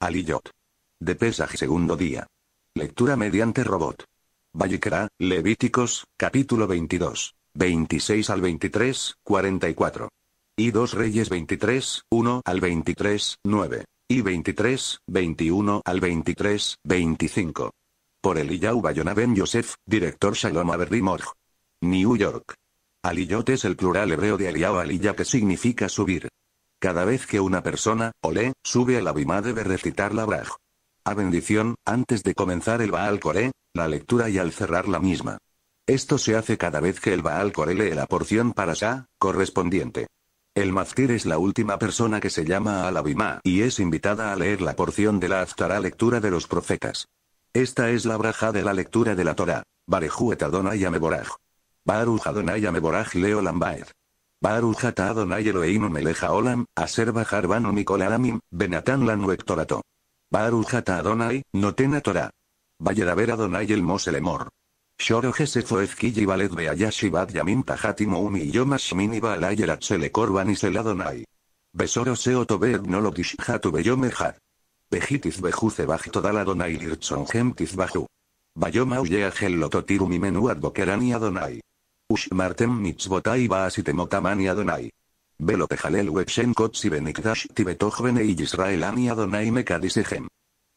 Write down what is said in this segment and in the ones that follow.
Aliyot. De Pesaj segundo día. Lectura mediante robot. Vallecra, Levíticos, capítulo 22, 26 al 23, 44. Y 2 Reyes 23, 1 al 23, 9. Y 23, 21 al 23, 25. Por Eliyahu Bayonaben Yosef, director Shalom Aberdimorg. New York. Aliyot es el plural hebreo de Aliyah Aliyah que significa subir. Cada vez que una persona, olé, sube a la debe recitar la braj. A bendición, antes de comenzar el Baal Coré, la lectura y al cerrar la misma. Esto se hace cada vez que el Baal kore lee la porción para Shah, correspondiente. El Maftir es la última persona que se llama a la y es invitada a leer la porción de la Aftará lectura de los profetas. Esta es la braja de la lectura de la Torah. Barejuet Adonai Ameboraj. Ameboraj Leo Lambaed. Barujata Adonai Eloheinu Olam, Olam, aser bajar banu mikol alamim, benatan lanu ektorato. Barujata Adonai, noten Torah. Adonai el moselemor. Shoro y Valet Beayashi Bad Umi Yomashmini Atsele Korban Adonai. Besoro Seoto Beed Bejitiz Bejuce Bajtodal Adonai Baju. Bayoma Menuad Adonai martem mitzvotai baasitemotaman Adonai. Velo tejalel webshen kotsi benikdash tibetoch y Israelani Adonai mekadisehem.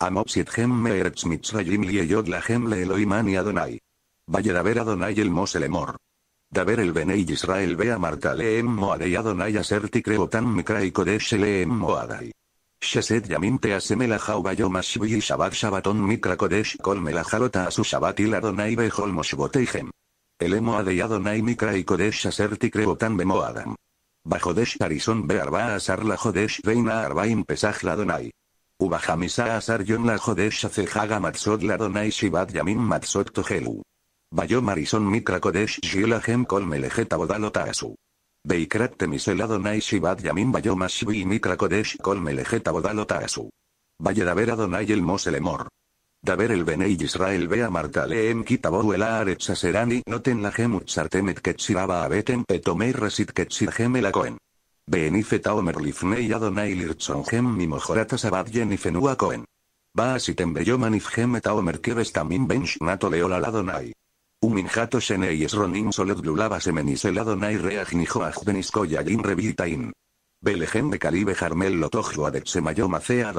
Amopsiethem meeretz mitzrayim lieyod lahem leeloiman Adonai. Vaya Adonai el moselemor. Daver el venei Israel vea marta leem moadei Adonai aserti creotan mikrai kodesh em moadai. Shesed yaminte te asemela Jaubayom Ashvi shabat shabaton Mikra Kodesh Kol Melajalota Asu Il Adonai Bejol hem. El de Adonai Mikra y Kodesh Aserti tan Bemo Adam. Bajodesh Arison Bearba Asar la Jodesh Veina Arbaim Pesaj la Donai. Ubajamisa Asar Yon la Jodesh Acejaga Matzot la Donai Shibat Yamin Matzot Tohelu. Bayo Marison Mikra Kodesh Shilahem Kol Melejeta Bodalotasu. Beikrat Temisel Adonai Shibat Yamin Bayo Mashvi Mikra Kodesh Kol Melejeta Bodalotasu. Vaya Adonai El Moselemor. Daber el Benei Israel ve a leem Kitabohu el Aretz Aserani noten la sartemet a betem Etomei Resit ketsir gemela Cohen. Benife Omer Lifnei Adonai mi mojorata sabad Yenifenua Cohen. Baasitem Beyoman manif omer Kevestamin Ben Shnato ladonai. Adonai. Uminjato Shenei Esronim soled Lulaba Semenis el Adonai Denis Revitain. Belejem de Calibe Jarmel Lotojua de Tsemayo Macea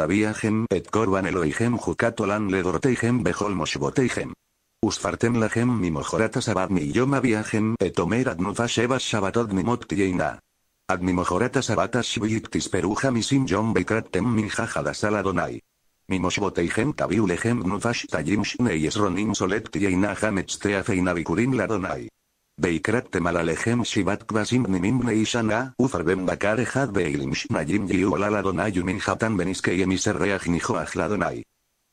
et Corban Eloijem Jucatolan Ledorteijem Bejol Moshboteijem. Usfartem lajem mi sabat sabad mi yoma viajem et omer adnufa shebas shabatod mi mot Ad mi peruja mi bekratem mi saladonai. Mi nufash tayim esronim solet ladonai. Beikrat temal alejem shivat kvasim nimim neishana, ufar ben bakar ejad beilim shmayim yi ulala donay umin hatan beniske yemiser reaj nijo ajla donay.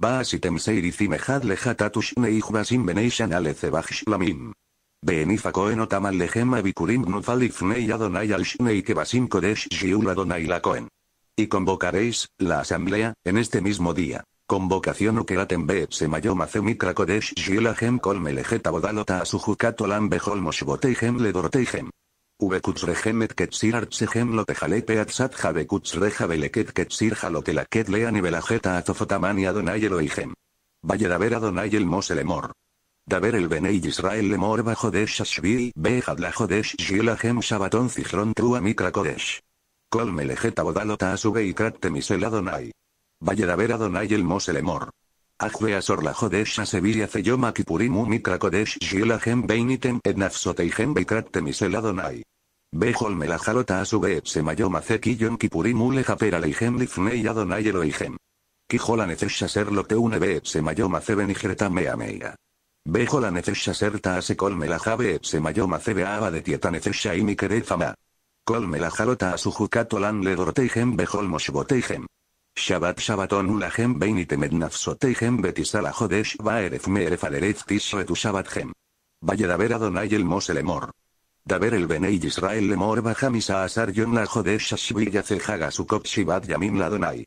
Baasitem seirizim ejad lecebaj shlamim. Benifa koen otam alejem abikurim nufalif ney al shnei kevasim la koen. Y convocaréis, la asamblea, en este mismo día. Convocación Ukeatembe Semayo Mazemi Krakodesh kol Kolmelejeta Bodalota Asujukato Beholmosh Boteihem Ledorteihem. Ubekutzrehemet Ketzir Artsehem Lotejalepe Atzat Javekutzrehabeleket a Jalotelaket Leanivelajeta Azofotamania gem. Vaya Adonai el Moselemor. Daber el Benei Israel Lemor bajo de shashvi Behad la Jodesh Shilahem Shabaton Cichrón Trua Melejeta Bodalota a y temisel Adonai a Adonai el Moselemor. Ajve Asor la jodesha Sevilla Ceyoma Akipurim Umikra Kodesh Shielahem Beinitem Ednafsoteihem Beitracte Misel Adonai. Bejol Melajalota Asube ce Azekiyon kipurimu Ulejaper Aleihem Lifnei Adonai ser lo Anefesh une Loteune se mayoma Azeben Ijerta Mea Mea. Bejol Anefesh la Taasekol se ce beaba de mi Aimi Kerefama. Kol Melajalota Asujucatolan Ledorteihem Bejol Shabbat Shabbaton Ulahem Beinit Mednafsoteihem Betisala Jodesh Baeref Meeref aleret Tishretu Shabbat Hem. Vaya daver Adonai el Mos Elemor. Daber el Benei Israel Lemor Bajamisa Asar Yon La Jodesh Ashvilla Cejaga Sukop Shibat Yamin La Donai.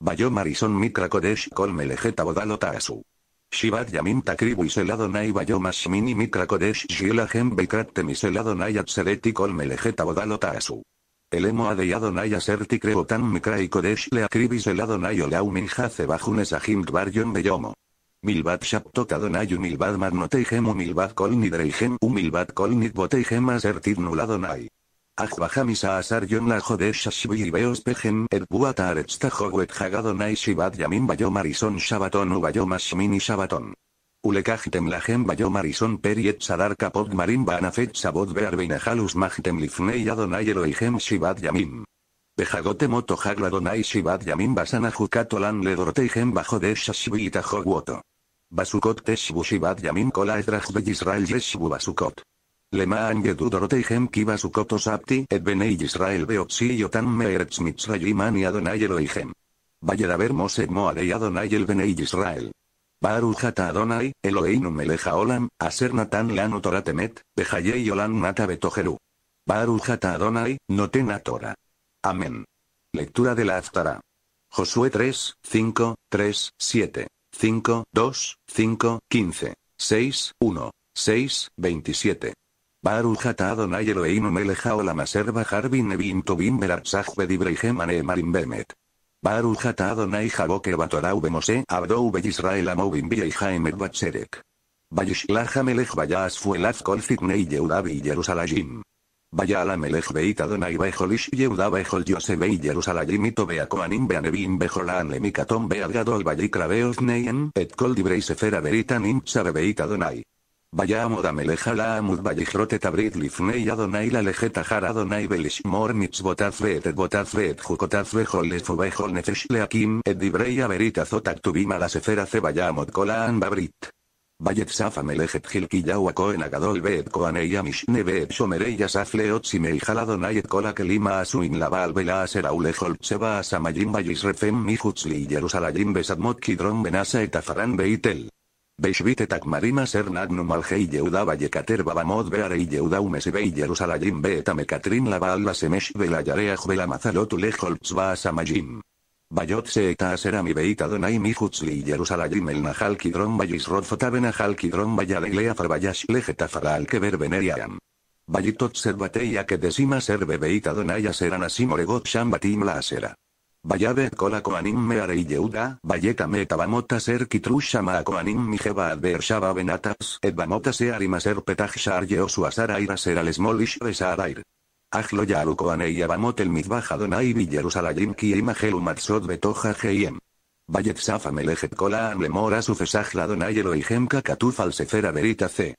Bayo Marison Mikra Kodesh Kol Melejeta Bodalo Taasu. Shibat Yamin Takribu Isel Adonai Bayo Mashmini Mikra Kodesh Shilahem Bekrat la Adonai Atzereti Kol Melejeta Bodalo el El emo Adonai tan όταν μικρά η le λεακρύβης ελ Adonai ολάουμιν χάθε βάχουνες αχήμ de yomo. Milbat Shaptot Adonai Milbat Magnoteihem Umilbat Kolnidreihem Umilbat Kolnid Boteihem Asertid Nuladonai. Ajbahamisa Asar Yon La Jodesh Shvibeos Pehem Erbuata arets Hagadonai Shibat Yamin bayomarison Shabaton u Shabaton. Ulekajtem lajem bayo marison periet sadar kapod marim banafet sabot bear beinahalus majitem lifnei adonai eloihem shivat yamim. Bejagote moto hagla donai shivat yamim basana jukatolan bajo de shashivita Basukot teshbu shivad yamim kola de Israel yeshbu basukot. Lemaan gedudoroteihem kibasukot osapti et benei Israel beotsi yotan meeretz mitzrayimani y adonai eloihem. Vaya daber moset moadei adonai Israel. Baruch Adonai, Eloheinu melech haolam, aser natan lanu Toratemet, temet, olam nata betojeru. Baruch Adonai, noten Amén. Lectura de la Aftara. Josué 3, 5, 3, 7, 5, 2, 5, 15, 6, 1, 6, 27. Baruch Adonai Eloheinu melech haolam aser bajar bin nebim tobim beratzach bedibreihem bemet. Barujata Adonai Jaboke Batorau Bemose Abdou Israel Amouvim y et Batserek. Vayishlach Amelech Vayas Fuelaz Kol Fitnei Yehuda Jerusalajim. Vaya la melech beit Adonai bejolish yehuda bejol yosebe y Jerusalem y beanevim bejolan lemikatom beadgadol et kol dibrei sefera veritanim sabe beit Vayamod Ameleja Amud Vayijrote Tabrid Lifnei Adonai La Lejeta lejetajara Adonai Belishmor Mitzvotazve Et Botazve Et Jukotazve Jol Lefove Nefesh Leakim Et Dibrei Ce Vayamod Kolaan Babrit. Bayet Saf Amelejet Gilkiyahu Agadol Bet Koaneya Mishne Bet Shomerei Yasaf Leot Kola Kelima Asuin Laval Bela Asera Seba Asamayim vallisrefem Mihutzli Yerusalayim Besadmot Kidron Benasa etafaran Beitel. Beishvite tak marima ser nagnum alge yeuda vallecater babamod beare yeuda umes bei yerusalayim eta mekatrin la baal la semesh bela yareaj bela mazalotu leholtz va ba samajim. Bayot se eta sera mi beita donai mi hutzli yerusalayim el nahal kidron bayis rodfota ben ahal kidron bayaleglea farbayash lejeta faral keber veneriam. Bayitot ser bateia que desima ser bebeita donai aseran asim oregot sham asera. Vallave kola koanim meare yehuda, valleta meta bamota ser kitrusha ma koanim adver shaba benatas, et bamota se ser petaj shar yeosu asar aira ser al smolish besar air. Ajlo yaru koanei abamot el mizbaja donai ki matzot betoja geiem. Vayet safa melejet kola amlemora sufesaj la donai gemka katuf al sefera verita c.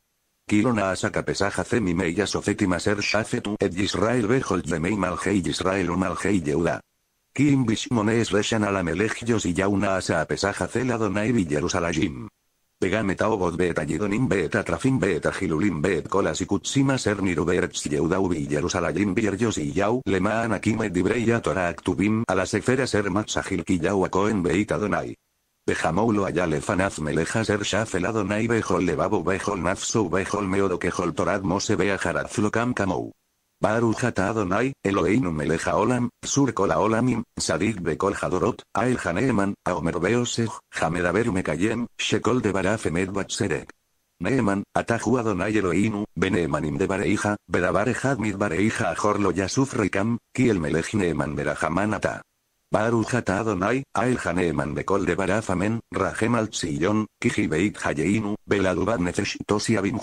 Kilona asaka pesaja se mi meya sofetima ser shafetu et Israel bejol de mei malhei Israel u yehuda. Kim bishmones reshan melejios y yauna asa apesaja cela donai Jerusalajim. Pegame taobot bet yidonim beta trafim bet agilulim bet colas y kutsima ser niruberts yeudau y Jerusalajim vierjos y yau lemaan akime dibreya tora actubim a las eferas ser yau kiyau akoen beit Pejamou Bejamoulo fanaz meleja ser shafel adonai bejol levabo bejol nafsu bejol meodo quejol torad se bea jarazlo kam kamou. Baruch Adonai, Eloheinu meleja olam, sur olamim, sadik bekol hadorot, ael haneeman, aomer beoseg, mekayem, shekol debaraf emet batzerek. Neeman, ataju Adonai Eloheinu, beneemanim de bareija, bedabar ejad bareija ajor yasuf rikam, kiel melej neeman berajaman ata. Baruch Adonai, ael haneeman bekol debaraf amen, rajem al tzillon, beit hayeinu, beladubat nefesh abim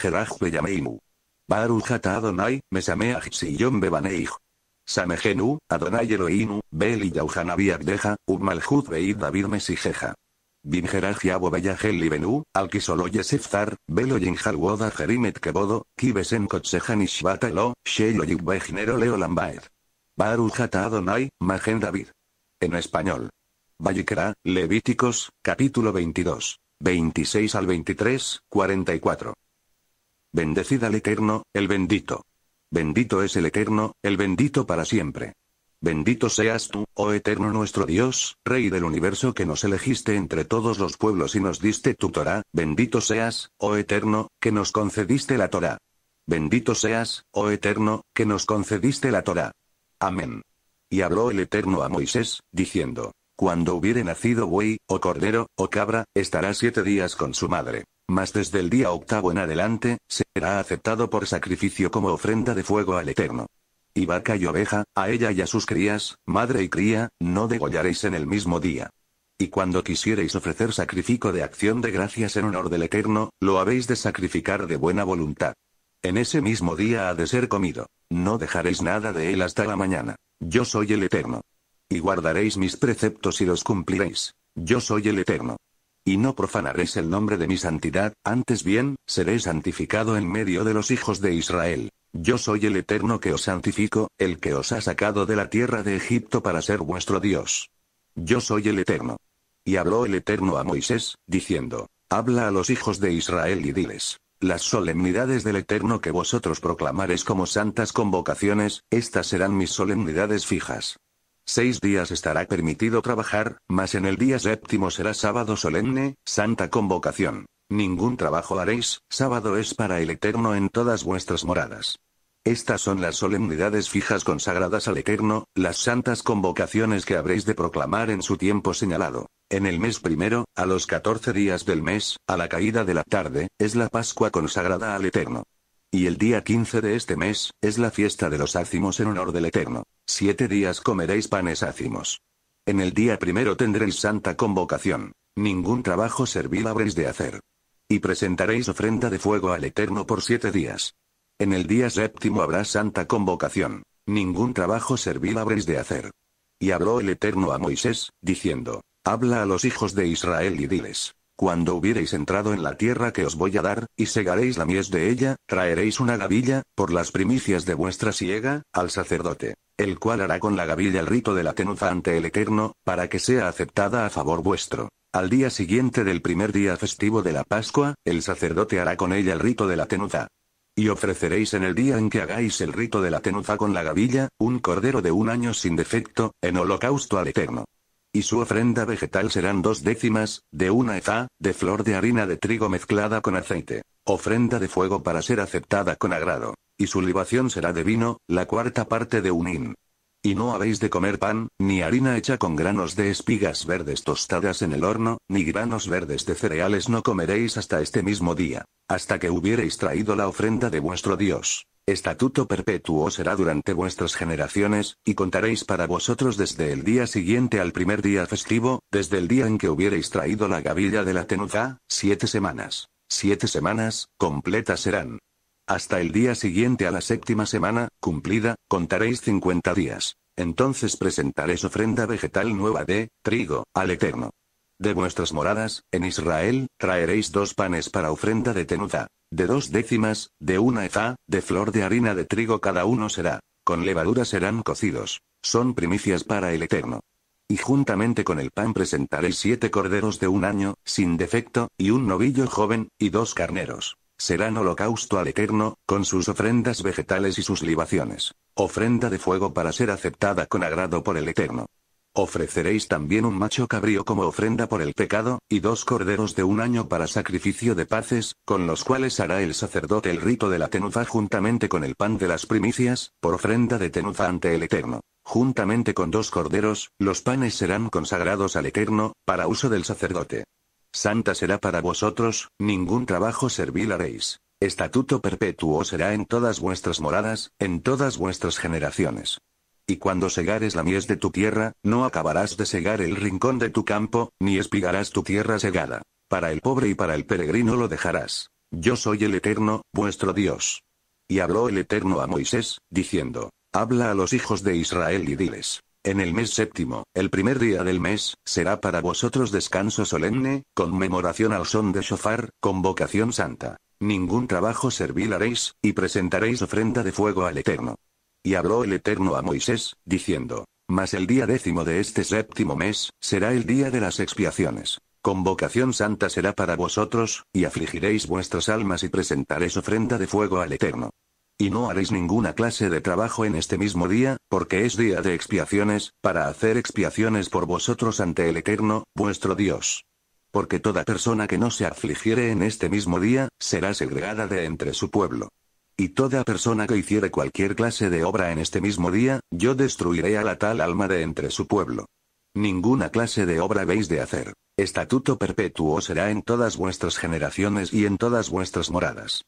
Barujata Adonai, mesameach Sion bebaneich. Samejenu, Adonai Eroinu, Beli y Yauhanabi Abdeja, Ubmalhut Beid David Mesijeja. Vinjeraj Yabo Bayahel Libenu, Alquisolo Yesefzar, Belo woda Jerimet Kebodo, Kibesen Kotsejan Ishbatalo, Sheilo Yibbejnero Leo Lambaed. Barujata Adonai, Magen David. En español. Vallecra, Levíticos, capítulo 22, 26 al 23, 44. Bendecida al Eterno, el bendito. Bendito es el Eterno, el bendito para siempre. Bendito seas tú, oh Eterno nuestro Dios, Rey del universo que nos elegiste entre todos los pueblos y nos diste tu Torah, bendito seas, oh Eterno, que nos concediste la Torah. Bendito seas, oh Eterno, que nos concediste la Torah. Amén. Y habló el Eterno a Moisés, diciendo, cuando hubiere nacido buey, o cordero, o cabra, estará siete días con su madre. Mas desde el día octavo en adelante, será aceptado por sacrificio como ofrenda de fuego al Eterno. Y vaca y oveja, a ella y a sus crías, madre y cría, no degollaréis en el mismo día. Y cuando quisiereis ofrecer sacrificio de acción de gracias en honor del Eterno, lo habéis de sacrificar de buena voluntad. En ese mismo día ha de ser comido. No dejaréis nada de él hasta la mañana. Yo soy el Eterno y guardaréis mis preceptos y los cumpliréis. Yo soy el Eterno. Y no profanaréis el nombre de mi santidad, antes bien, seré santificado en medio de los hijos de Israel. Yo soy el Eterno que os santifico, el que os ha sacado de la tierra de Egipto para ser vuestro Dios. Yo soy el Eterno. Y habló el Eterno a Moisés, diciendo, Habla a los hijos de Israel y diles, las solemnidades del Eterno que vosotros proclamaréis como santas convocaciones, estas serán mis solemnidades fijas. Seis días estará permitido trabajar, mas en el día séptimo será sábado solemne, santa convocación. Ningún trabajo haréis, sábado es para el Eterno en todas vuestras moradas. Estas son las solemnidades fijas consagradas al Eterno, las santas convocaciones que habréis de proclamar en su tiempo señalado. En el mes primero, a los catorce días del mes, a la caída de la tarde, es la Pascua consagrada al Eterno. Y el día quince de este mes, es la fiesta de los ácimos en honor del Eterno. Siete días comeréis panes ácimos. En el día primero tendréis santa convocación. Ningún trabajo servil habréis de hacer. Y presentaréis ofrenda de fuego al Eterno por siete días. En el día séptimo habrá santa convocación. Ningún trabajo servil habréis de hacer. Y habló el Eterno a Moisés, diciendo, Habla a los hijos de Israel y diles, cuando hubiereis entrado en la tierra que os voy a dar, y segaréis la mies de ella, traeréis una gavilla, por las primicias de vuestra siega, al sacerdote el cual hará con la gavilla el rito de la tenuza ante el Eterno, para que sea aceptada a favor vuestro. Al día siguiente del primer día festivo de la Pascua, el sacerdote hará con ella el rito de la tenuza. Y ofreceréis en el día en que hagáis el rito de la tenuza con la gavilla, un cordero de un año sin defecto, en holocausto al Eterno. Y su ofrenda vegetal serán dos décimas, de una heza, de flor de harina de trigo mezclada con aceite, ofrenda de fuego para ser aceptada con agrado. Y su libación será de vino, la cuarta parte de un hin. Y no habéis de comer pan, ni harina hecha con granos de espigas verdes tostadas en el horno, ni granos verdes de cereales no comeréis hasta este mismo día, hasta que hubiereis traído la ofrenda de vuestro Dios. Estatuto perpetuo será durante vuestras generaciones, y contaréis para vosotros desde el día siguiente al primer día festivo, desde el día en que hubiereis traído la gavilla de la tenuza, siete semanas. Siete semanas, completas serán. Hasta el día siguiente a la séptima semana, cumplida, contaréis 50 días. Entonces presentaréis ofrenda vegetal nueva de trigo al Eterno. De vuestras moradas, en Israel, traeréis dos panes para ofrenda de tenuda, de dos décimas, de una efa, de flor de harina de trigo cada uno será, con levadura serán cocidos, son primicias para el Eterno. Y juntamente con el pan presentaréis siete corderos de un año, sin defecto, y un novillo joven, y dos carneros. Serán holocausto al Eterno, con sus ofrendas vegetales y sus libaciones. Ofrenda de fuego para ser aceptada con agrado por el Eterno. Ofreceréis también un macho cabrío como ofrenda por el pecado, y dos corderos de un año para sacrificio de paces, con los cuales hará el sacerdote el rito de la tenufa juntamente con el pan de las primicias, por ofrenda de tenufa ante el Eterno. Juntamente con dos corderos, los panes serán consagrados al Eterno, para uso del sacerdote. Santa será para vosotros, ningún trabajo servil haréis. Estatuto perpetuo será en todas vuestras moradas, en todas vuestras generaciones. Y cuando segares la mies de tu tierra, no acabarás de segar el rincón de tu campo, ni espigarás tu tierra segada. Para el pobre y para el peregrino lo dejarás. Yo soy el Eterno, vuestro Dios. Y habló el Eterno a Moisés, diciendo, Habla a los hijos de Israel y diles, en el mes séptimo, el primer día del mes, será para vosotros descanso solemne, conmemoración al son de shofar, convocación santa. Ningún trabajo servil haréis, y presentaréis ofrenda de fuego al Eterno. Y habló el Eterno a Moisés, diciendo, Mas el día décimo de este séptimo mes, será el día de las expiaciones. Convocación santa será para vosotros, y afligiréis vuestras almas y presentaréis ofrenda de fuego al Eterno. Y no haréis ninguna clase de trabajo en este mismo día, porque es día de expiaciones, para hacer expiaciones por vosotros ante el Eterno, vuestro Dios. Porque toda persona que no se afligiere en este mismo día, será segregada de entre su pueblo. Y toda persona que hiciere cualquier clase de obra en este mismo día, yo destruiré a la tal alma de entre su pueblo. Ninguna clase de obra habéis de hacer. Estatuto perpetuo será en todas vuestras generaciones y en todas vuestras moradas.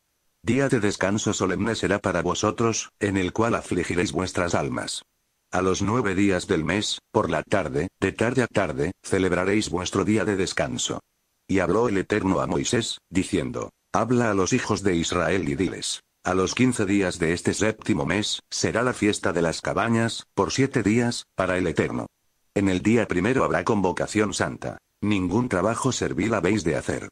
Día de descanso solemne será para vosotros, en el cual afligiréis vuestras almas. A los nueve días del mes, por la tarde, de tarde a tarde, celebraréis vuestro día de descanso. Y habló el Eterno a Moisés, diciendo, Habla a los hijos de Israel y diles, a los quince días de este séptimo mes, será la fiesta de las cabañas, por siete días, para el Eterno. En el día primero habrá convocación santa. Ningún trabajo servil habéis de hacer.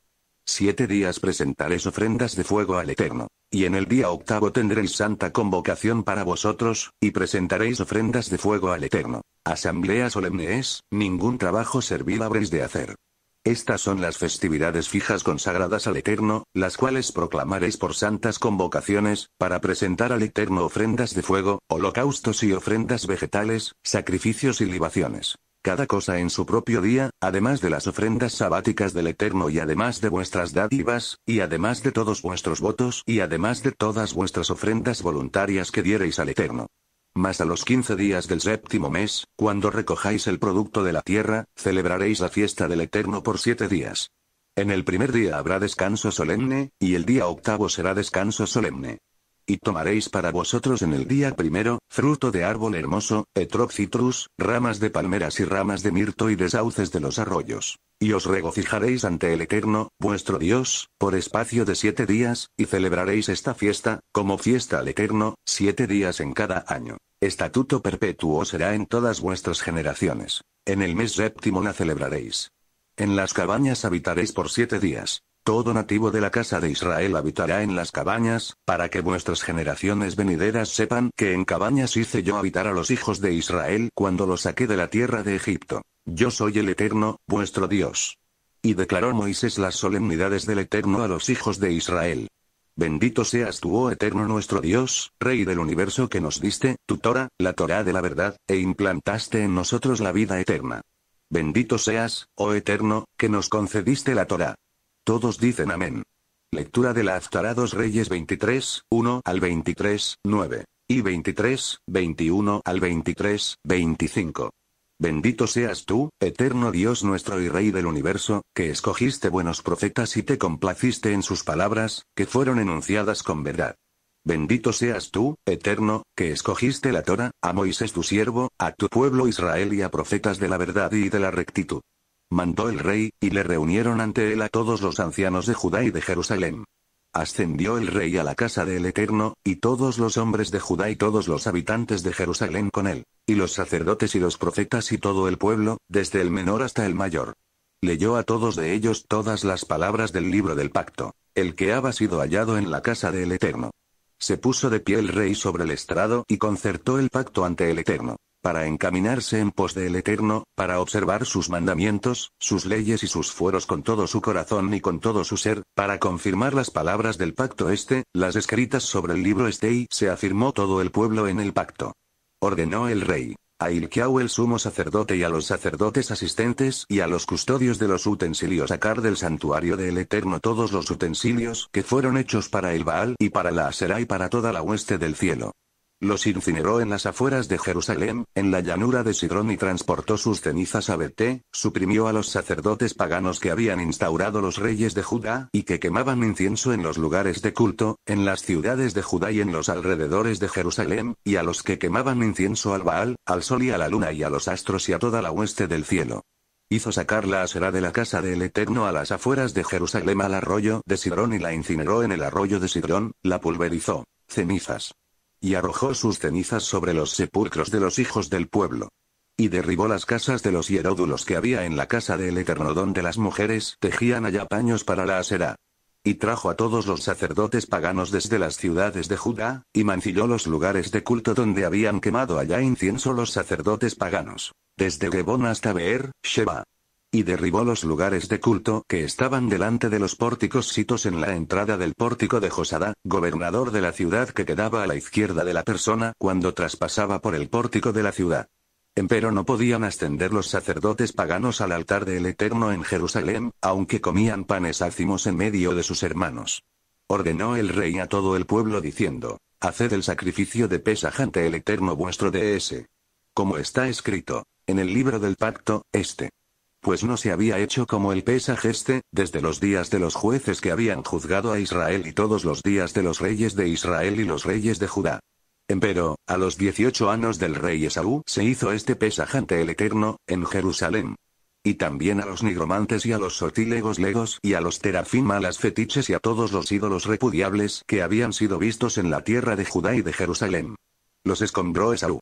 Siete días presentaréis ofrendas de fuego al Eterno. Y en el día octavo tendréis santa convocación para vosotros, y presentaréis ofrendas de fuego al Eterno. Asamblea solemne es, ningún trabajo servil habréis de hacer. Estas son las festividades fijas consagradas al Eterno, las cuales proclamaréis por santas convocaciones, para presentar al Eterno ofrendas de fuego, holocaustos y ofrendas vegetales, sacrificios y libaciones cada cosa en su propio día, además de las ofrendas sabáticas del Eterno y además de vuestras dádivas, y además de todos vuestros votos y además de todas vuestras ofrendas voluntarias que diereis al Eterno. Mas a los quince días del séptimo mes, cuando recojáis el producto de la tierra, celebraréis la fiesta del Eterno por siete días. En el primer día habrá descanso solemne, y el día octavo será descanso solemne. Y tomaréis para vosotros en el día primero, fruto de árbol hermoso, etrop ramas de palmeras y ramas de mirto y de sauces de los arroyos. Y os regocijaréis ante el Eterno, vuestro Dios, por espacio de siete días, y celebraréis esta fiesta, como fiesta al Eterno, siete días en cada año. Estatuto perpetuo será en todas vuestras generaciones. En el mes séptimo la celebraréis. En las cabañas habitaréis por siete días. Todo nativo de la casa de Israel habitará en las cabañas, para que vuestras generaciones venideras sepan que en cabañas hice yo habitar a los hijos de Israel cuando los saqué de la tierra de Egipto. Yo soy el Eterno, vuestro Dios. Y declaró Moisés las solemnidades del Eterno a los hijos de Israel. Bendito seas tú, oh Eterno nuestro Dios, Rey del universo que nos diste, tu Torah, la Torah de la verdad, e implantaste en nosotros la vida eterna. Bendito seas, oh Eterno, que nos concediste la Torah. Todos dicen amén. Lectura de la Aztarados 2 Reyes 23, 1 al 23, 9. Y 23, 21 al 23, 25. Bendito seas tú, eterno Dios nuestro y Rey del universo, que escogiste buenos profetas y te complaciste en sus palabras, que fueron enunciadas con verdad. Bendito seas tú, eterno, que escogiste la Torah, a Moisés tu siervo, a tu pueblo Israel y a profetas de la verdad y de la rectitud mandó el rey, y le reunieron ante él a todos los ancianos de Judá y de Jerusalén. Ascendió el rey a la casa del Eterno, y todos los hombres de Judá y todos los habitantes de Jerusalén con él, y los sacerdotes y los profetas y todo el pueblo, desde el menor hasta el mayor. Leyó a todos de ellos todas las palabras del libro del pacto, el que había sido hallado en la casa del Eterno. Se puso de pie el rey sobre el estrado y concertó el pacto ante el Eterno para encaminarse en pos del Eterno, para observar sus mandamientos, sus leyes y sus fueros con todo su corazón y con todo su ser, para confirmar las palabras del pacto este, las escritas sobre el libro este y se afirmó todo el pueblo en el pacto. Ordenó el rey. A Ilkiau el sumo sacerdote y a los sacerdotes asistentes y a los custodios de los utensilios sacar del santuario del Eterno todos los utensilios que fueron hechos para el Baal y para la Asera y para toda la hueste del cielo. Los incineró en las afueras de Jerusalén, en la llanura de Sidrón y transportó sus cenizas a Beté, suprimió a los sacerdotes paganos que habían instaurado los reyes de Judá y que quemaban incienso en los lugares de culto, en las ciudades de Judá y en los alrededores de Jerusalén, y a los que quemaban incienso al Baal, al sol y a la luna y a los astros y a toda la hueste del cielo. Hizo sacar la asera de la casa del Eterno a las afueras de Jerusalén al arroyo de Sidrón y la incineró en el arroyo de Sidrón, la pulverizó. Cenizas y arrojó sus cenizas sobre los sepulcros de los hijos del pueblo. Y derribó las casas de los hieródulos que había en la casa del Eterno donde las mujeres tejían allá paños para la asera. Y trajo a todos los sacerdotes paganos desde las ciudades de Judá, y mancilló los lugares de culto donde habían quemado allá incienso los sacerdotes paganos. Desde Gebón hasta Beer, Sheba y derribó los lugares de culto que estaban delante de los pórticos sitos en la entrada del pórtico de Josadá, gobernador de la ciudad que quedaba a la izquierda de la persona cuando traspasaba por el pórtico de la ciudad. Empero no podían ascender los sacerdotes paganos al altar del Eterno en Jerusalén, aunque comían panes ácimos en medio de sus hermanos. Ordenó el rey a todo el pueblo diciendo, Haced el sacrificio de pesajante ante el Eterno vuestro de ese. Como está escrito, en el libro del pacto, este pues no se había hecho como el este, desde los días de los jueces que habían juzgado a Israel y todos los días de los reyes de Israel y los reyes de Judá. Empero, a los dieciocho años del rey Esaú se hizo este ante el Eterno, en Jerusalén. Y también a los nigromantes y a los sotílegos legos y a los terafim a las fetiches y a todos los ídolos repudiables que habían sido vistos en la tierra de Judá y de Jerusalén. Los escombró Esaú.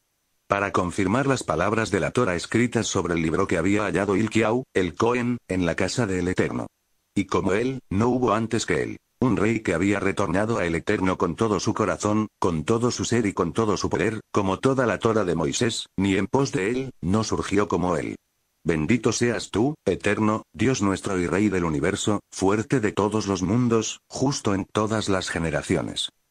Para confirmar las palabras de la Torah escritas sobre el libro que había hallado Ilkiau, el Cohen, en la casa del Eterno. Y como él, no hubo antes que él. Un rey que había retornado al Eterno con todo su corazón, con todo su ser y con todo su poder, como toda la Torah de Moisés, ni en pos de él, no surgió como él. Bendito seas tú, eterno, Dios nuestro y Rey del universo, fuerte de todos los mundos, justo en todas las generaciones.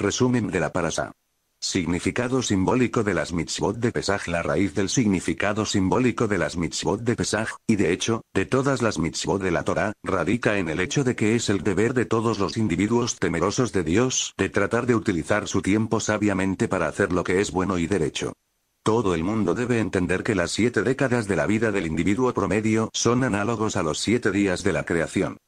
Resumen de la Parasa. Significado simbólico de las mitzvot de Pesaj La raíz del significado simbólico de las mitzvot de Pesaj, y de hecho, de todas las mitzvot de la Torah, radica en el hecho de que es el deber de todos los individuos temerosos de Dios de tratar de utilizar su tiempo sabiamente para hacer lo que es bueno y derecho. Todo el mundo debe entender que las siete décadas de la vida del individuo promedio son análogos a los siete días de la creación.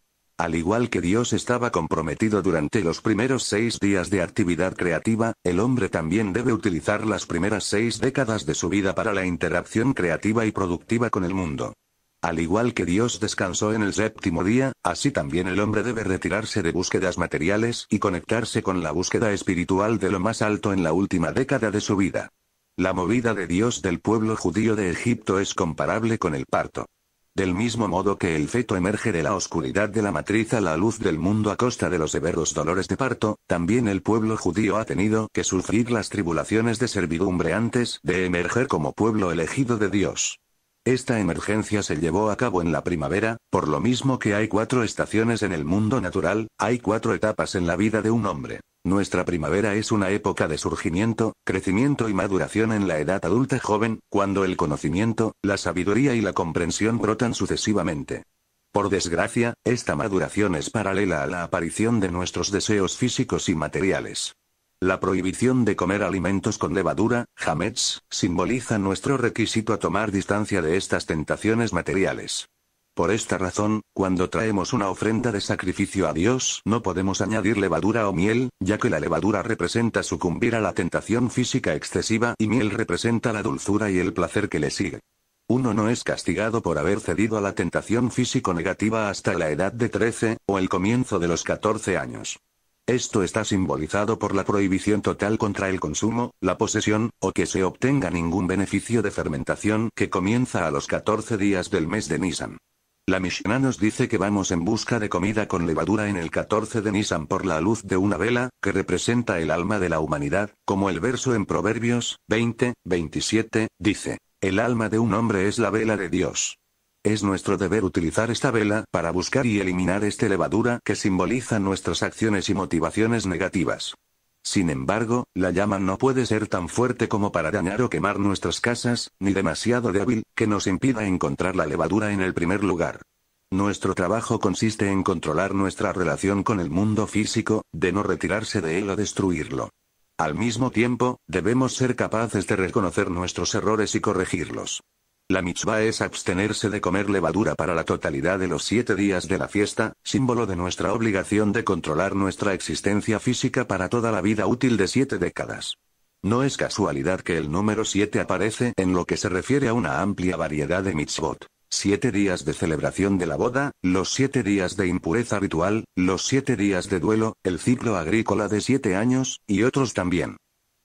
Al igual que Dios estaba comprometido durante los primeros seis días de actividad creativa, el hombre también debe utilizar las primeras seis décadas de su vida para la interacción creativa y productiva con el mundo. Al igual que Dios descansó en el séptimo día, así también el hombre debe retirarse de búsquedas materiales y conectarse con la búsqueda espiritual de lo más alto en la última década de su vida. La movida de Dios del pueblo judío de Egipto es comparable con el parto. Del mismo modo que el feto emerge de la oscuridad de la matriz a la luz del mundo a costa de los severos dolores de parto, también el pueblo judío ha tenido que sufrir las tribulaciones de servidumbre antes de emerger como pueblo elegido de Dios. Esta emergencia se llevó a cabo en la primavera, por lo mismo que hay cuatro estaciones en el mundo natural, hay cuatro etapas en la vida de un hombre. Nuestra primavera es una época de surgimiento, crecimiento y maduración en la edad adulta joven, cuando el conocimiento, la sabiduría y la comprensión brotan sucesivamente. Por desgracia, esta maduración es paralela a la aparición de nuestros deseos físicos y materiales. La prohibición de comer alimentos con levadura, jamets, simboliza nuestro requisito a tomar distancia de estas tentaciones materiales. Por esta razón, cuando traemos una ofrenda de sacrificio a Dios, no podemos añadir levadura o miel, ya que la levadura representa sucumbir a la tentación física excesiva y miel representa la dulzura y el placer que le sigue. Uno no es castigado por haber cedido a la tentación físico-negativa hasta la edad de 13, o el comienzo de los 14 años. Esto está simbolizado por la prohibición total contra el consumo, la posesión, o que se obtenga ningún beneficio de fermentación que comienza a los 14 días del mes de Nisan. La Mishnah nos dice que vamos en busca de comida con levadura en el 14 de Nisan por la luz de una vela, que representa el alma de la humanidad, como el verso en Proverbios 20, 27, dice, el alma de un hombre es la vela de Dios. Es nuestro deber utilizar esta vela para buscar y eliminar esta levadura que simboliza nuestras acciones y motivaciones negativas. Sin embargo, la llama no puede ser tan fuerte como para dañar o quemar nuestras casas, ni demasiado débil, que nos impida encontrar la levadura en el primer lugar. Nuestro trabajo consiste en controlar nuestra relación con el mundo físico, de no retirarse de él o destruirlo. Al mismo tiempo, debemos ser capaces de reconocer nuestros errores y corregirlos. La mitzvah es abstenerse de comer levadura para la totalidad de los siete días de la fiesta, símbolo de nuestra obligación de controlar nuestra existencia física para toda la vida útil de siete décadas. No es casualidad que el número siete aparece en lo que se refiere a una amplia variedad de mitzvot. Siete días de celebración de la boda, los siete días de impureza ritual, los siete días de duelo, el ciclo agrícola de siete años, y otros también.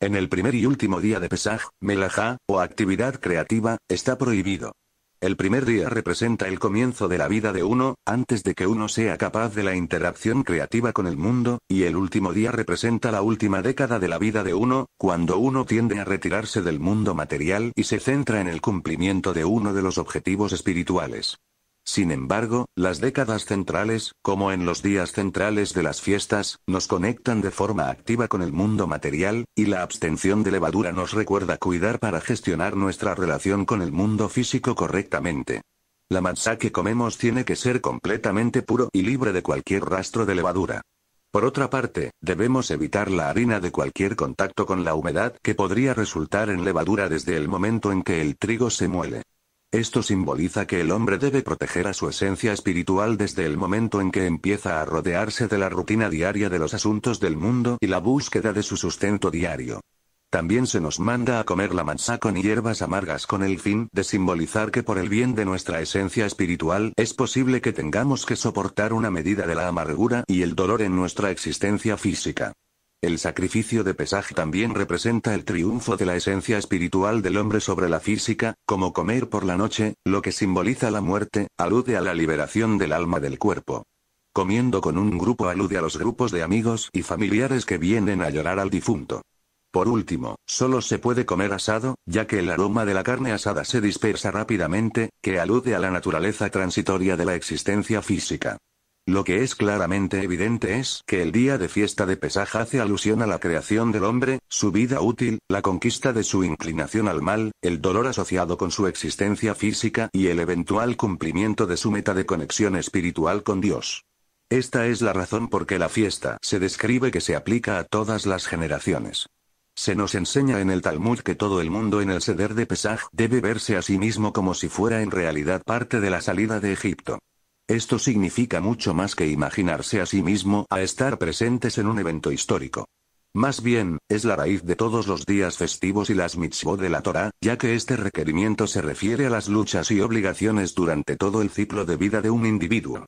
En el primer y último día de Pesaj, melajá, o actividad creativa, está prohibido. El primer día representa el comienzo de la vida de uno, antes de que uno sea capaz de la interacción creativa con el mundo, y el último día representa la última década de la vida de uno, cuando uno tiende a retirarse del mundo material y se centra en el cumplimiento de uno de los objetivos espirituales. Sin embargo, las décadas centrales, como en los días centrales de las fiestas, nos conectan de forma activa con el mundo material, y la abstención de levadura nos recuerda cuidar para gestionar nuestra relación con el mundo físico correctamente. La manzana que comemos tiene que ser completamente puro y libre de cualquier rastro de levadura. Por otra parte, debemos evitar la harina de cualquier contacto con la humedad que podría resultar en levadura desde el momento en que el trigo se muele. Esto simboliza que el hombre debe proteger a su esencia espiritual desde el momento en que empieza a rodearse de la rutina diaria de los asuntos del mundo y la búsqueda de su sustento diario. También se nos manda a comer la mansa con hierbas amargas con el fin de simbolizar que por el bien de nuestra esencia espiritual es posible que tengamos que soportar una medida de la amargura y el dolor en nuestra existencia física. El sacrificio de pesaje también representa el triunfo de la esencia espiritual del hombre sobre la física, como comer por la noche, lo que simboliza la muerte, alude a la liberación del alma del cuerpo. Comiendo con un grupo alude a los grupos de amigos y familiares que vienen a llorar al difunto. Por último, solo se puede comer asado, ya que el aroma de la carne asada se dispersa rápidamente, que alude a la naturaleza transitoria de la existencia física. Lo que es claramente evidente es que el día de fiesta de Pesaj hace alusión a la creación del hombre, su vida útil, la conquista de su inclinación al mal, el dolor asociado con su existencia física y el eventual cumplimiento de su meta de conexión espiritual con Dios. Esta es la razón por que la fiesta se describe que se aplica a todas las generaciones. Se nos enseña en el Talmud que todo el mundo en el seder de Pesaj debe verse a sí mismo como si fuera en realidad parte de la salida de Egipto. Esto significa mucho más que imaginarse a sí mismo a estar presentes en un evento histórico. Más bien, es la raíz de todos los días festivos y las mitzvot de la Torah, ya que este requerimiento se refiere a las luchas y obligaciones durante todo el ciclo de vida de un individuo.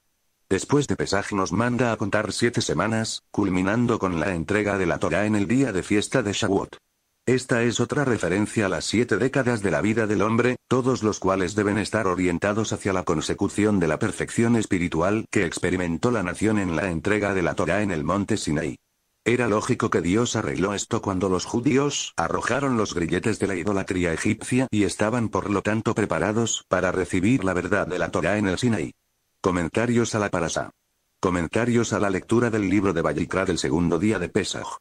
Después de Pesaj nos manda a contar siete semanas, culminando con la entrega de la Torah en el día de fiesta de Shavuot. Esta es otra referencia a las siete décadas de la vida del hombre, todos los cuales deben estar orientados hacia la consecución de la perfección espiritual que experimentó la nación en la entrega de la Torah en el monte Sinaí. Era lógico que Dios arregló esto cuando los judíos arrojaron los grilletes de la idolatría egipcia y estaban por lo tanto preparados para recibir la verdad de la Torah en el Sinaí. Comentarios a la Parasa. Comentarios a la lectura del libro de Vallicra del segundo día de Pesaj.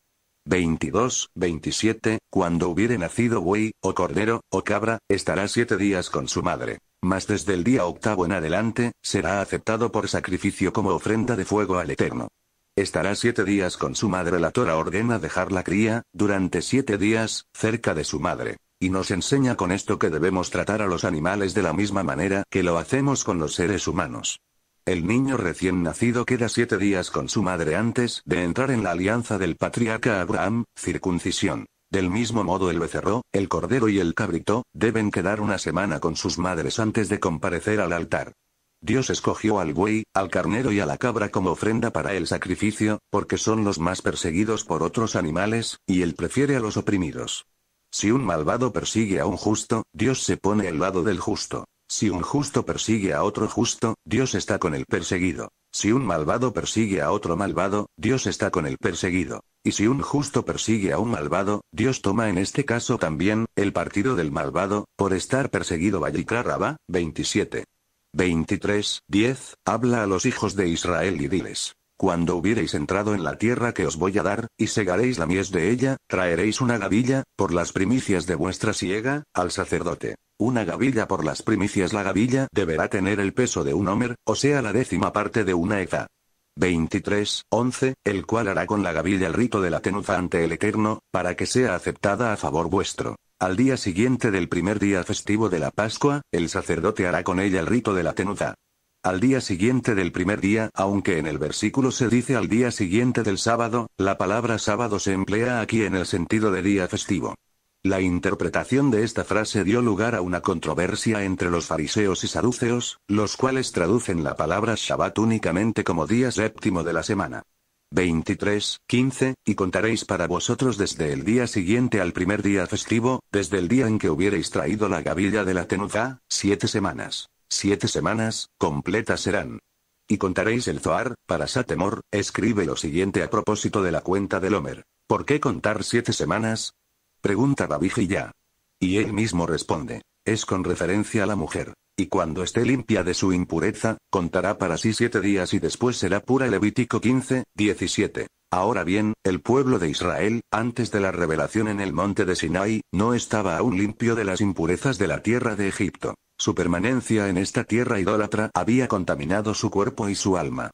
22, 27, cuando hubiere nacido buey, o cordero, o cabra, estará siete días con su madre. Mas desde el día octavo en adelante, será aceptado por sacrificio como ofrenda de fuego al Eterno. Estará siete días con su madre. La tora ordena dejar la cría, durante siete días, cerca de su madre. Y nos enseña con esto que debemos tratar a los animales de la misma manera que lo hacemos con los seres humanos. El niño recién nacido queda siete días con su madre antes de entrar en la alianza del patriarca Abraham, circuncisión. Del mismo modo el becerro, el cordero y el cabrito, deben quedar una semana con sus madres antes de comparecer al altar. Dios escogió al güey, al carnero y a la cabra como ofrenda para el sacrificio, porque son los más perseguidos por otros animales, y él prefiere a los oprimidos. Si un malvado persigue a un justo, Dios se pone al lado del justo. Si un justo persigue a otro justo, Dios está con el perseguido. Si un malvado persigue a otro malvado, Dios está con el perseguido. Y si un justo persigue a un malvado, Dios toma en este caso también, el partido del malvado, por estar perseguido. Vallikra 27. 23, 10, habla a los hijos de Israel y diles. Cuando hubiereis entrado en la tierra que os voy a dar, y segaréis la mies de ella, traeréis una gavilla, por las primicias de vuestra siega, al sacerdote. Una gavilla por las primicias La gavilla deberá tener el peso de un homer, o sea la décima parte de una efa. 23, 11, el cual hará con la gavilla el rito de la tenuza ante el Eterno, para que sea aceptada a favor vuestro. Al día siguiente del primer día festivo de la Pascua, el sacerdote hará con ella el rito de la tenuza. Al día siguiente del primer día, aunque en el versículo se dice al día siguiente del sábado, la palabra sábado se emplea aquí en el sentido de día festivo. La interpretación de esta frase dio lugar a una controversia entre los fariseos y saduceos, los cuales traducen la palabra Shabbat únicamente como día séptimo de la semana. 23, y contaréis para vosotros desde el día siguiente al primer día festivo, desde el día en que hubiereis traído la gavilla de la tenuta, siete semanas. Siete semanas, completas serán. Y contaréis el Zohar, para Satemor, escribe lo siguiente a propósito de la cuenta del Homer. ¿Por qué contar siete semanas? Pregunta ya Y él mismo responde. Es con referencia a la mujer. Y cuando esté limpia de su impureza, contará para sí siete días y después será pura. Levítico 15, 17. Ahora bien, el pueblo de Israel, antes de la revelación en el monte de Sinai, no estaba aún limpio de las impurezas de la tierra de Egipto. Su permanencia en esta tierra idólatra había contaminado su cuerpo y su alma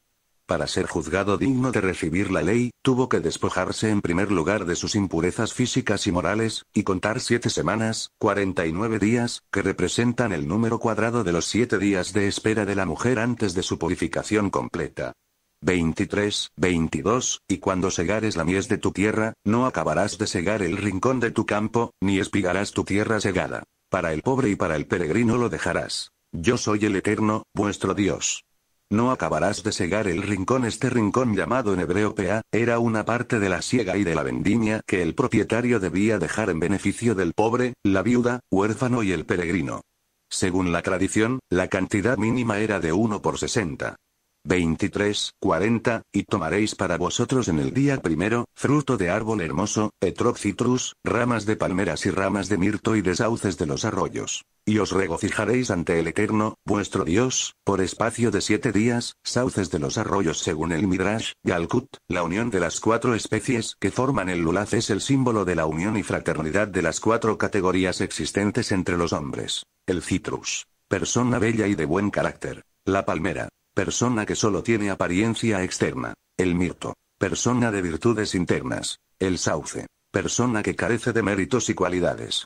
para ser juzgado digno de recibir la ley, tuvo que despojarse en primer lugar de sus impurezas físicas y morales, y contar siete semanas, 49 días, que representan el número cuadrado de los siete días de espera de la mujer antes de su purificación completa. 23, 22, y cuando segares la mies de tu tierra, no acabarás de segar el rincón de tu campo, ni espigarás tu tierra segada. Para el pobre y para el peregrino lo dejarás. Yo soy el Eterno, vuestro Dios. No acabarás de segar el rincón. Este rincón llamado en hebreo Pea, era una parte de la siega y de la vendimia que el propietario debía dejar en beneficio del pobre, la viuda, huérfano y el peregrino. Según la tradición, la cantidad mínima era de 1 por 60. 23, 40, y tomaréis para vosotros en el día primero, fruto de árbol hermoso, etroc citrus, ramas de palmeras y ramas de mirto y de sauces de los arroyos. Y os regocijaréis ante el Eterno, vuestro Dios, por espacio de siete días, sauces de los arroyos según el Midrash, Yalkut, la unión de las cuatro especies que forman el Lulaz es el símbolo de la unión y fraternidad de las cuatro categorías existentes entre los hombres. El citrus. Persona bella y de buen carácter. La palmera, Persona que solo tiene apariencia externa. El mirto. Persona de virtudes internas. El sauce. Persona que carece de méritos y cualidades.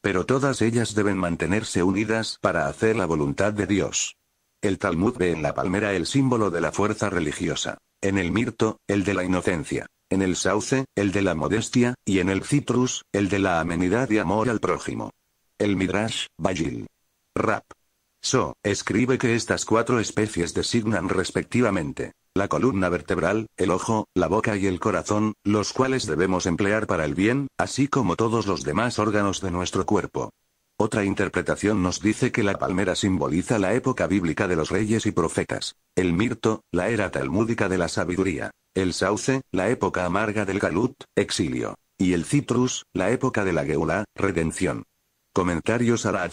Pero todas ellas deben mantenerse unidas para hacer la voluntad de Dios. El Talmud ve en la palmera el símbolo de la fuerza religiosa. En el mirto, el de la inocencia. En el sauce, el de la modestia, y en el citrus, el de la amenidad y amor al prójimo. El Midrash, Bajil. Rap. So, escribe que estas cuatro especies designan respectivamente la columna vertebral, el ojo, la boca y el corazón, los cuales debemos emplear para el bien, así como todos los demás órganos de nuestro cuerpo. Otra interpretación nos dice que la palmera simboliza la época bíblica de los reyes y profetas, el mirto, la era talmúdica de la sabiduría, el sauce, la época amarga del galut, exilio, y el citrus, la época de la geula, redención. Comentarios a la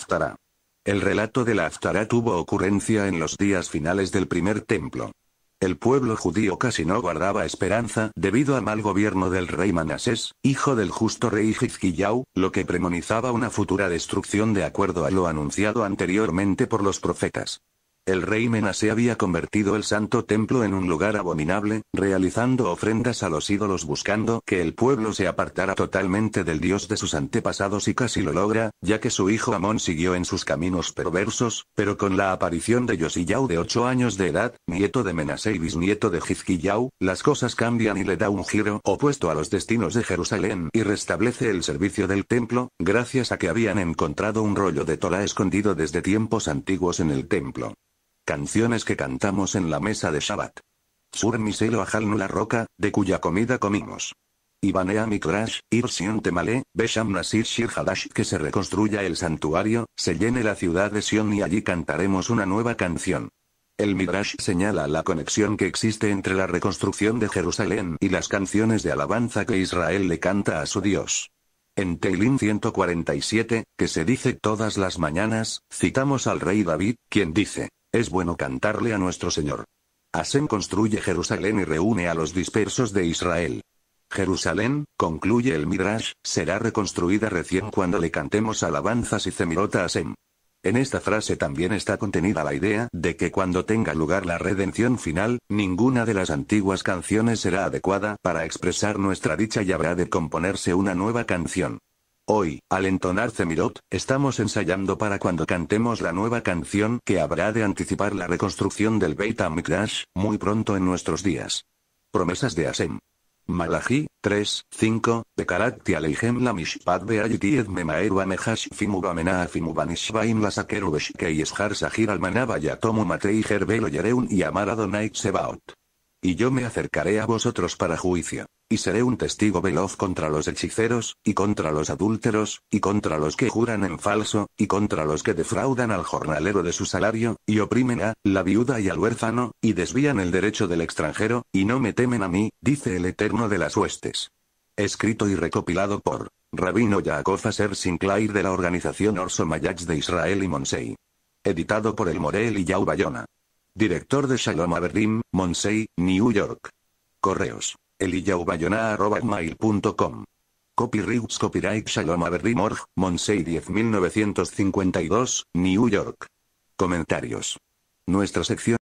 el relato de la aztara tuvo ocurrencia en los días finales del primer templo. El pueblo judío casi no guardaba esperanza debido al mal gobierno del rey Manasés, hijo del justo rey Hizkiyahu, lo que premonizaba una futura destrucción de acuerdo a lo anunciado anteriormente por los profetas. El rey Menasé había convertido el santo templo en un lugar abominable, realizando ofrendas a los ídolos buscando que el pueblo se apartara totalmente del dios de sus antepasados y casi lo logra, ya que su hijo Amón siguió en sus caminos perversos, pero con la aparición de Yosiyau de ocho años de edad, nieto de Menasé y bisnieto de Jizquiyau, las cosas cambian y le da un giro opuesto a los destinos de Jerusalén y restablece el servicio del templo, gracias a que habían encontrado un rollo de Torah escondido desde tiempos antiguos en el templo. Canciones que cantamos en la mesa de Shabbat. Sur Miselo Ajalnu la roca, de cuya comida comimos. Ibanea Mikrash, Sion Temale, Besham Nasir Shir Hadash que se reconstruya el santuario, se llene la ciudad de Sion y allí cantaremos una nueva canción. El Midrash señala la conexión que existe entre la reconstrucción de Jerusalén y las canciones de alabanza que Israel le canta a su Dios. En Teilin 147, que se dice todas las mañanas, citamos al rey David, quien dice, es bueno cantarle a nuestro Señor. Asen construye Jerusalén y reúne a los dispersos de Israel. Jerusalén, concluye el Midrash, será reconstruida recién cuando le cantemos alabanzas y cemirota a En esta frase también está contenida la idea de que cuando tenga lugar la redención final, ninguna de las antiguas canciones será adecuada para expresar nuestra dicha y habrá de componerse una nueva canción. Hoy, al entonar Zemirot, estamos ensayando para cuando cantemos la nueva canción que habrá de anticipar la reconstrucción del Beit HaMikdash, muy pronto en nuestros días. Promesas de Asem. Malachi, 3, 5, Bekarakti aleihem la mishpat beayiti et memaeru amehash fimu bamena afimu banishvaim la sakeru beshkei eshar sahir almanaba yatomu matei gerbelo yereun y amar Y yo me acercaré a vosotros para juicio. Y seré un testigo veloz contra los hechiceros, y contra los adúlteros, y contra los que juran en falso, y contra los que defraudan al jornalero de su salario, y oprimen a la viuda y al huérfano, y desvían el derecho del extranjero, y no me temen a mí, dice el Eterno de las huestes. Escrito y recopilado por Rabino Yaakov Ser Sinclair de la organización Orso Mayach de Israel y Monsei. Editado por el Morel y Yau Bayona. Director de Shalom Aberdim, Monsei, New York. Correos. Copy Copyrights Copyright Shalom Morg, Monsei 10952, New York. Comentarios. Nuestra sección